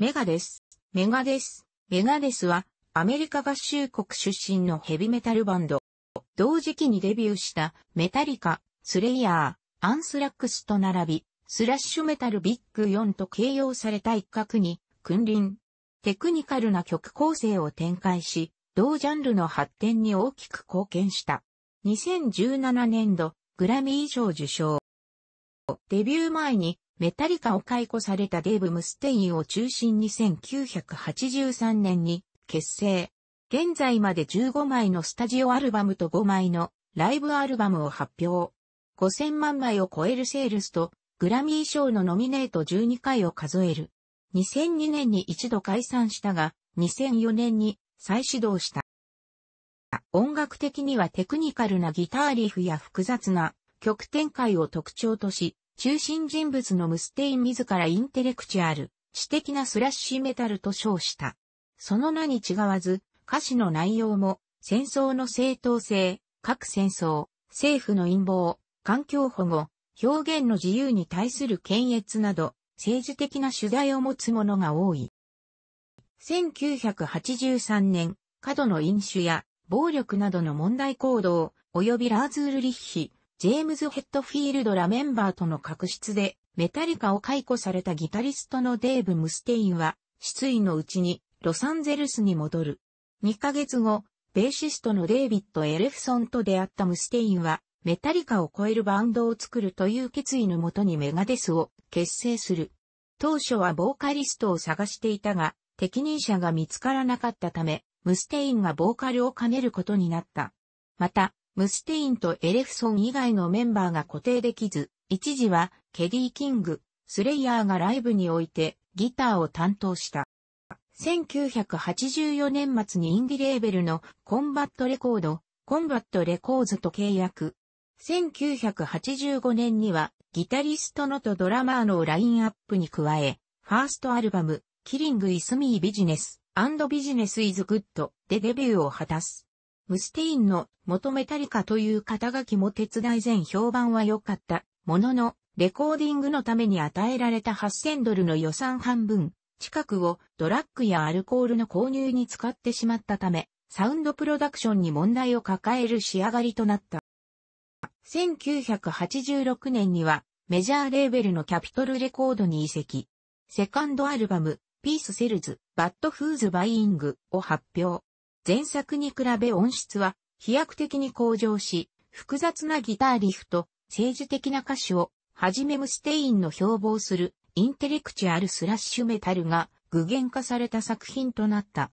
メガデス。メガデス。メガデスは、アメリカ合衆国出身のヘビメタルバンド。同時期にデビューした、メタリカ、スレイヤー、アンスラックスと並び、スラッシュメタルビッグ4と形容された一角に、君臨。テクニカルな曲構成を展開し、同ジャンルの発展に大きく貢献した。2017年度、グラミー賞受賞。デビュー前にメタリカを解雇されたデーブ・ムステインを中心に1983年に結成。現在まで15枚のスタジオアルバムと5枚のライブアルバムを発表。5000万枚を超えるセールスとグラミー賞のノミネート12回を数える。2002年に一度解散したが、2004年に再始動した。音楽的にはテクニカルなギターリーフや複雑な曲展開を特徴とし、中心人物のムステイン自らインテレクチュアル、知的なスラッシュメタルと称した。その名に違わず、歌詞の内容も、戦争の正当性、各戦争、政府の陰謀、環境保護、表現の自由に対する検閲など、政治的な主題を持つものが多い。1983年、過度の飲酒や暴力などの問題行動、及びラーズール・リッヒ、ジェームズ・ヘッドフィールドらメンバーとの確執で、メタリカを解雇されたギタリストのデーブ・ムステインは、失意のうちにロサンゼルスに戻る。2ヶ月後、ベーシストのデイビッド・エレフソンと出会ったムステインは、メタリカを超えるバンドを作るという決意のもとにメガデスを結成する。当初はボーカリストを探していたが、適任者が見つからなかったため、ムステインがボーカルを兼ねることになった。また、ムステインとエレフソン以外のメンバーが固定できず、一時はケディ・キング、スレイヤーがライブにおいてギターを担当した。1984年末にインディレーベルのコンバットレコード、コンバットレコーズと契約。1985年にはギタリストのとドラマーのラインアップに加え、ファーストアルバム、キリング・イスミー・ビジネス、ビジネス・イズ・グッドでデビューを果たす。ムステインの求めたりかという肩書きも手伝い前評判は良かった。ものの、レコーディングのために与えられた8000ドルの予算半分、近くをドラッグやアルコールの購入に使ってしまったため、サウンドプロダクションに問題を抱える仕上がりとなった。1986年にはメジャーレーベルのキャピトルレコードに移籍。セカンドアルバム、ピースセルズ、バッドフーズバイイングを発表。前作に比べ音質は飛躍的に向上し、複雑なギターリフと政治的な歌詞を、はじめムステインの標榜するインテレクチュアルスラッシュメタルが具現化された作品となった。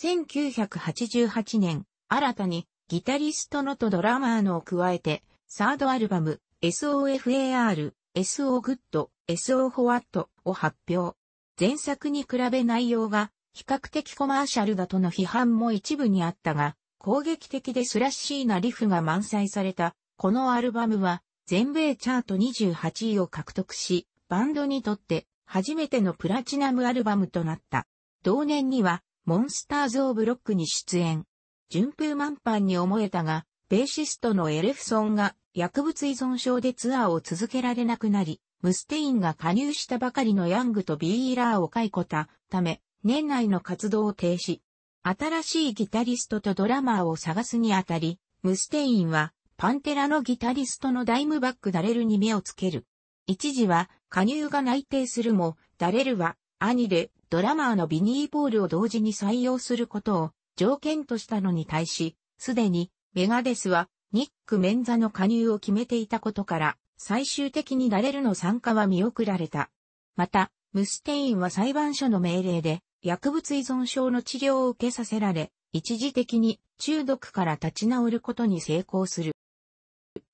1988年、新たにギタリストのとドラマーのを加えて、サードアルバム SOFAR、SO Good、SO What を発表。前作に比べ内容が比較的コマーシャルだとの批判も一部にあったが、攻撃的でスラッシーなリフが満載された、このアルバムは、全米チャート28位を獲得し、バンドにとって初めてのプラチナムアルバムとなった。同年には、モンスターズ・オブ・ロックに出演。順風満帆に思えたが、ベーシストのエレフソンが薬物依存症でツアーを続けられなくなり、ムステインが加入したばかりのヤングとビーラーを解雇たため、年内の活動を停止。新しいギタリストとドラマーを探すにあたり、ムステインは、パンテラのギタリストのダイムバックダレルに目をつける。一時は、加入が内定するも、ダレルは、兄で、ドラマーのビニー・ポールを同時に採用することを、条件としたのに対し、すでに、メガデスは、ニック・メンザの加入を決めていたことから、最終的にダレルの参加は見送られた。また、ムステインは裁判所の命令で、薬物依存症の治療を受けさせられ、一時的に中毒から立ち直ることに成功する。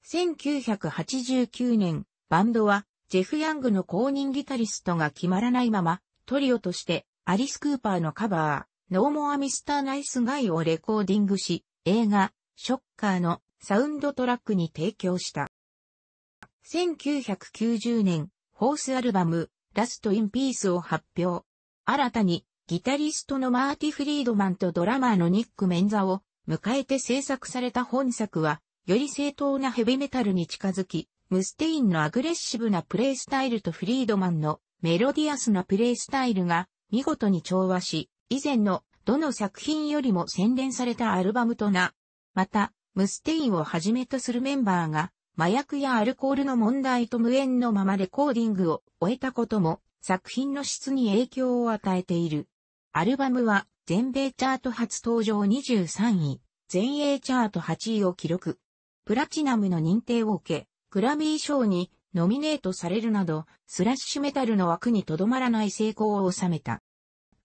1989年、バンドはジェフ・ヤングの公認ギタリストが決まらないまま、トリオとしてアリス・クーパーのカバー、ノーモア・ミスター・ナイス・ガイをレコーディングし、映画、ショッカーのサウンドトラックに提供した。1990年、ホースアルバム、ラスト・イン・ピースを発表。新たにギタリストのマーティ・フリードマンとドラマーのニック・メンザを迎えて制作された本作は、より正当なヘビメタルに近づき、ムステインのアグレッシブなプレイスタイルとフリードマンのメロディアスなプレイスタイルが見事に調和し、以前のどの作品よりも洗練されたアルバムとな。また、ムステインをはじめとするメンバーが、麻薬やアルコールの問題と無縁のままレコーディングを終えたことも、作品の質に影響を与えている。アルバムは全米チャート初登場23位、全英チャート8位を記録。プラチナムの認定を受け、グラミー賞にノミネートされるなど、スラッシュメタルの枠にとどまらない成功を収めた。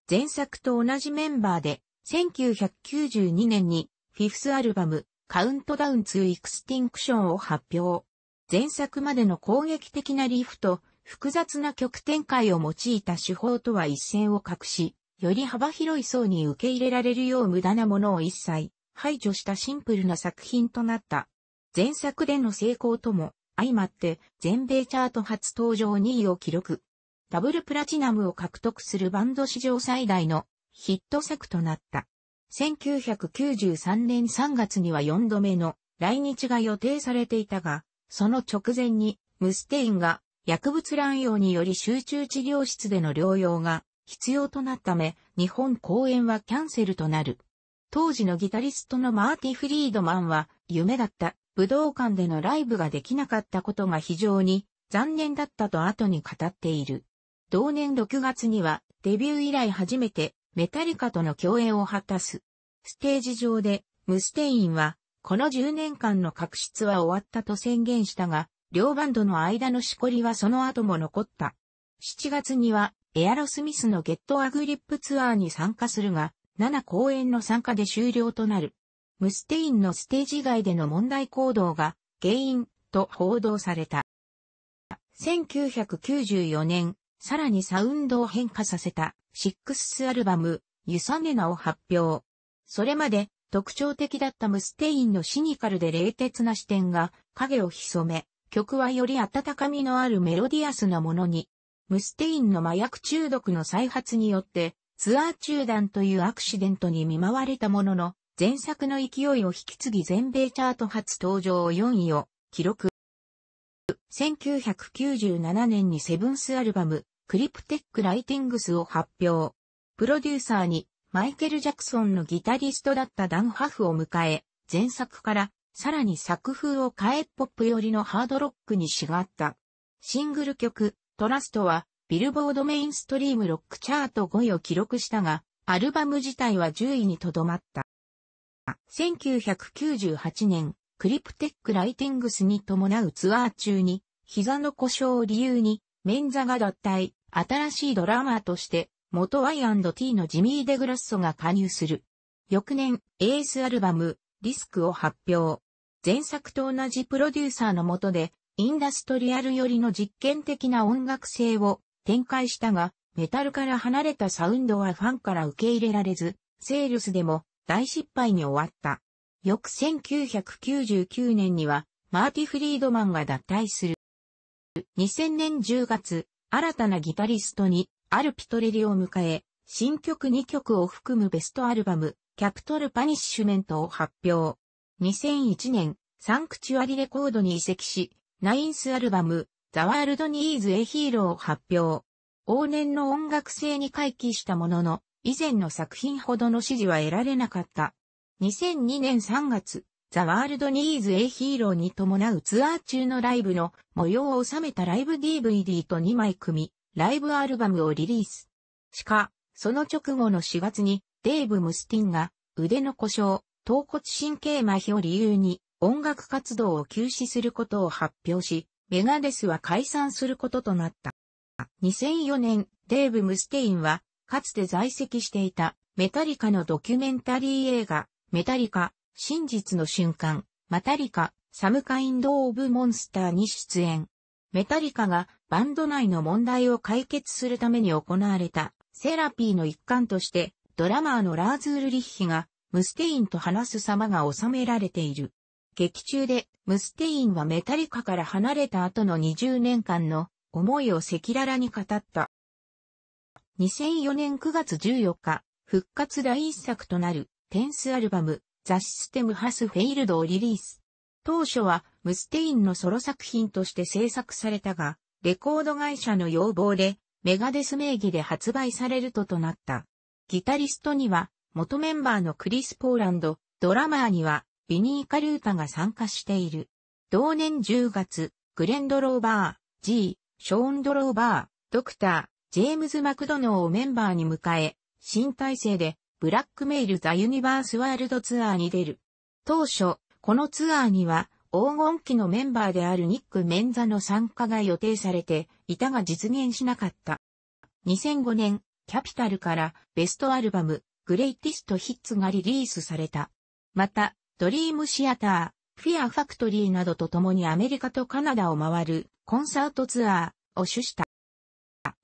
前作と同じメンバーで、1992年にフィフスアルバム、カウントダウン2エクスティンクションを発表。前作までの攻撃的なリーフと複雑な曲展開を用いた手法とは一線を画し、より幅広い層に受け入れられるよう無駄なものを一切排除したシンプルな作品となった。前作での成功とも相まって全米チャート初登場2位を記録。ダブルプラチナムを獲得するバンド史上最大のヒット作となった。1993年3月には4度目の来日が予定されていたが、その直前にムステインが薬物乱用により集中治療室での療養が必要となったため、日本公演はキャンセルとなる。当時のギタリストのマーティ・フリードマンは、夢だった武道館でのライブができなかったことが非常に残念だったと後に語っている。同年6月には、デビュー以来初めて、メタリカとの共演を果たす。ステージ上で、ムステインは、この10年間の確執は終わったと宣言したが、両バンドの間のしこりはその後も残った。7月には、エアロスミスのゲットアグリップツアーに参加するが、7公演の参加で終了となる。ムステインのステージ外での問題行動が原因と報道された。1994年、さらにサウンドを変化させたシックスアルバム、ユサネナを発表。それまで特徴的だったムステインのシニカルで冷徹な視点が影を潜め、曲はより温かみのあるメロディアスなものにムステインの麻薬中毒の再発によって、ツアー中断というアクシデントに見舞われたものの、前作の勢いを引き継ぎ全米チャート初登場4位を記録。1997年にセブンスアルバム、クリプテックライティングスを発表。プロデューサーに、マイケル・ジャクソンのギタリストだったダン・ハフを迎え、前作から、さらに作風を変えポップ寄りのハードロックにしがった。シングル曲、トラストは、ビルボードメインストリームロックチャート5位を記録したが、アルバム自体は10位にとどまった。1998年、クリプテックライティングスに伴うツアー中に、膝の故障を理由に、メンザが脱退、新しいドラマーとして、元 Y&T のジミー・デグラッソが加入する。翌年、エースアルバム、リスクを発表。前作と同じプロデューサーの下で、インダストリアル寄りの実験的な音楽性を展開したが、メタルから離れたサウンドはファンから受け入れられず、セールスでも大失敗に終わった。翌1999年には、マーティ・フリードマンが脱退する。2000年10月、新たなギタリストに、アルピトレリを迎え、新曲2曲を含むベストアルバム、キャプトル・パニッシュメントを発表。2001年、サンクチュアリレコードに移籍し、ナインスアルバム、ザワールドニーズエヒーローを発表。往年の音楽性に回帰したものの、以前の作品ほどの支持は得られなかった。2002年3月、ザワールドニーズエヒーローに伴うツアー中のライブの模様を収めたライブ DVD と2枚組み、ライブアルバムをリリース。しか、その直後の4月に、デイブ・ムスティンが、腕の故障、頭骨神経麻痺を理由に、音楽活動を休止することを発表し、メガデスは解散することとなった。2004年、デーブ・ムステインは、かつて在籍していたメタリカのドキュメンタリー映画、メタリカ、真実の瞬間、マタリカ、サムカインド・オブ・モンスターに出演。メタリカがバンド内の問題を解決するために行われたセラピーの一環として、ドラマーのラーズ・ールリッヒがムステインと話す様が収められている。劇中でムステインはメタリカから離れた後の20年間の思いを赤裸々に語った。2004年9月14日、復活第一作となるテンスアルバムザ・システム・ハス・フェイルドをリリース。当初はムステインのソロ作品として制作されたが、レコード会社の要望でメガデス名義で発売されるととなった。ギタリストには元メンバーのクリス・ポーランド、ドラマーにはビニー・カルータが参加している。同年10月、グレンド・ローバー、G、ショーン・ドローバー、ドクター、ジェームズ・マクドノーをメンバーに迎え、新体制で、ブラックメイル・ザ・ユニバース・ワールドツアーに出る。当初、このツアーには、黄金期のメンバーであるニック・メンザの参加が予定されていたが実現しなかった。2005年、キャピタルからベストアルバム、グレイティストヒッツがリリースされた。また、ドリームシアター、フィアファクトリーなどと共にアメリカとカナダを回るコンサートツアーを主した。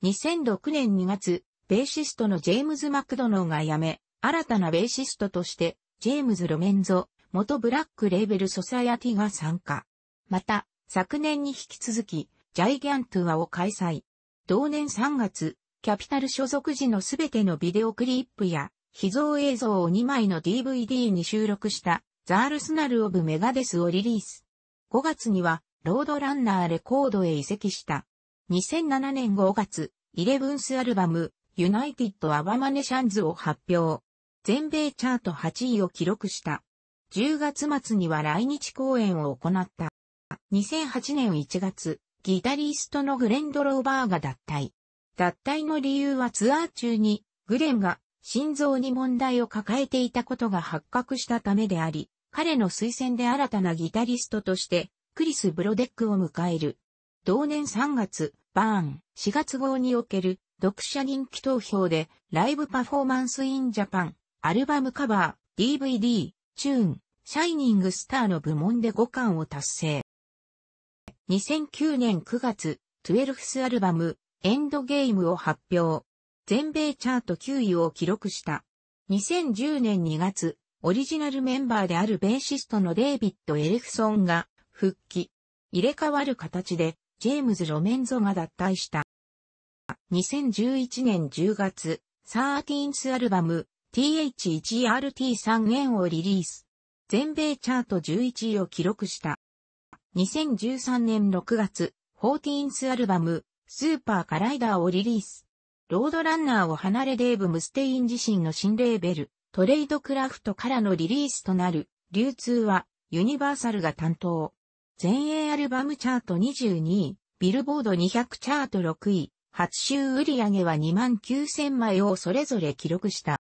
2006年2月、ベーシストのジェームズ・マクドノーが辞め、新たなベーシストとして、ジェームズ・ロメンゾ、元ブラックレーベル・ソサイアティが参加。また、昨年に引き続き、ジャイギャントゥアを開催。同年3月、キャピタル所属時のすべてのビデオクリップや、秘蔵映像を2枚の DVD に収録したザールスナル・オブ・メガデスをリリース。5月には、ロードランナーレコードへ移籍した。2007年5月、イレブンスアルバム、ユナイティッド・アバマネシャンズを発表。全米チャート8位を記録した。10月末には来日公演を行った。2008年1月、ギタリストのグレンド・ローバーが脱退。脱退の理由はツアー中に、グレンが心臓に問題を抱えていたことが発覚したためであり、彼の推薦で新たなギタリストとして、クリス・ブロデックを迎える。同年3月、バーン、4月号における、読者人気投票で、ライブパフォーマンス・イン・ジャパン、アルバムカバー、DVD、チューン、シャイニング・スターの部門で5巻を達成。2009年9月、12スアルバム、エンドゲームを発表。全米チャート9位を記録した。2010年2月、オリジナルメンバーであるベーシストのデイビッド・エレクソンが復帰。入れ替わる形で、ジェームズ・ロメンゾが脱退した。2011年10月、1 3ンスアルバム、TH1RT3 円をリリース。全米チャート11位を記録した。2013年6月、1 4ンスアルバム、スーパーカライダーをリリース。ロードランナーを離れデーブ・ムステイン自身の新レーベル、トレイドクラフトからのリリースとなる、流通は、ユニバーサルが担当。全英アルバムチャート22位、ビルボード200チャート6位、初週売上は2万9000枚をそれぞれ記録した。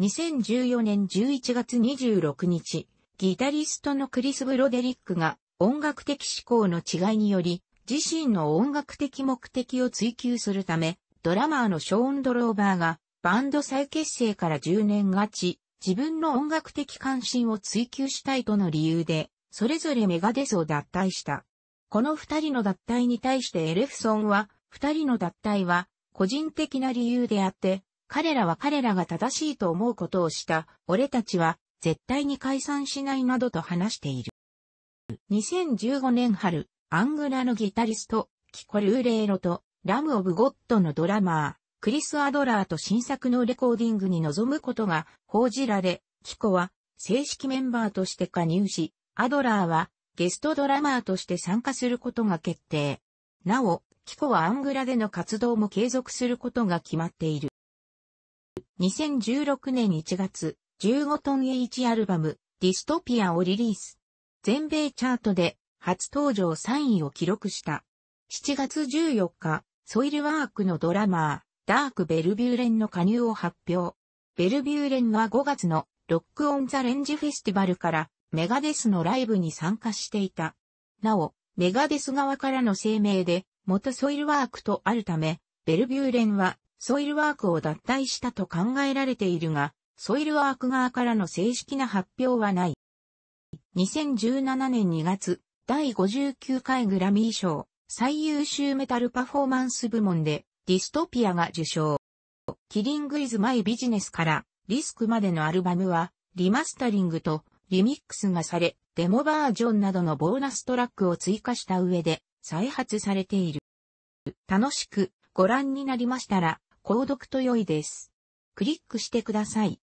2014年11月26日、ギタリストのクリス・ブロデリックが音楽的思考の違いにより、自身の音楽的目的を追求するため、ドラマーのショーン・ドローバーが、バンド再結成から10年がち、自分の音楽的関心を追求したいとの理由で、それぞれメガデスを脱退した。この二人の脱退に対してエレフソンは、二人の脱退は、個人的な理由であって、彼らは彼らが正しいと思うことをした、俺たちは、絶対に解散しないなどと話している。2015年春、アングラのギタリスト、キコルーレーロと、ラム・オブ・ゴッドのドラマー、クリス・アドラーと新作のレコーディングに臨むことが報じられ、キコは正式メンバーとして加入し、アドラーはゲストドラマーとして参加することが決定。なお、キコはアングラでの活動も継続することが決まっている。2016年1月、15トン H アルバム、ディストピアをリリース。全米チャートで初登場3位を記録した。7月14日、ソイルワークのドラマー、ダーク・ベルビューレンの加入を発表。ベルビューレンは5月のロック・オン・ザ・レンジフェスティバルからメガデスのライブに参加していた。なお、メガデス側からの声明で、元ソイルワークとあるため、ベルビューレンはソイルワークを脱退したと考えられているが、ソイルワーク側からの正式な発表はない。2017年2月、第59回グラミー賞、最優秀メタルパフォーマンス部門でディストピアが受賞。キリングイズマイビジネスからリスクまでのアルバムはリマスタリングとリミックスがされ、デモバージョンなどのボーナストラックを追加した上で再発されている。楽しくご覧になりましたら、購読と良いです。クリックしてください。